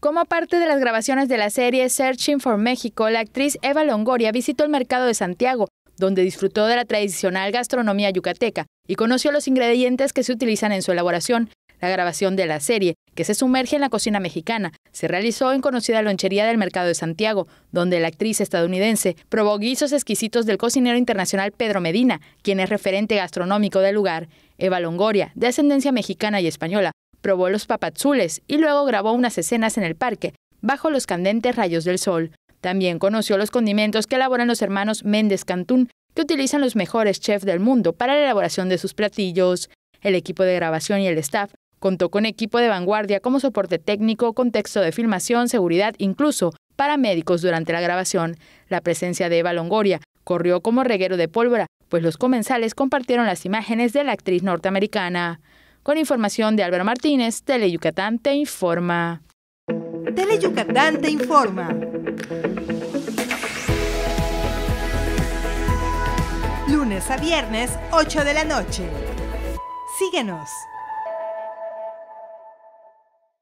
Como parte de las grabaciones de la serie Searching for México, la actriz Eva Longoria visitó el mercado de Santiago, donde disfrutó de la tradicional gastronomía yucateca y conoció los ingredientes que se utilizan en su elaboración. La grabación de la serie, que se sumerge en la cocina mexicana, se realizó en conocida lonchería del mercado de Santiago, donde la actriz estadounidense probó guisos exquisitos del cocinero internacional Pedro Medina, quien es referente gastronómico del lugar. Eva Longoria, de ascendencia mexicana y española, probó los papazules y luego grabó unas escenas en el parque, bajo los candentes rayos del sol. También conoció los condimentos que elaboran los hermanos Méndez Cantún, que utilizan los mejores chefs del mundo para la elaboración de sus platillos. El equipo de grabación y el staff contó con equipo de vanguardia como soporte técnico, contexto de filmación, seguridad, incluso para médicos durante la grabación. La presencia de Eva Longoria corrió como reguero de pólvora, pues los comensales compartieron las imágenes de la actriz norteamericana. Con información de Álvaro Martínez, Tele te informa. Tele te informa. Lunes a viernes, 8 de la noche. Síguenos.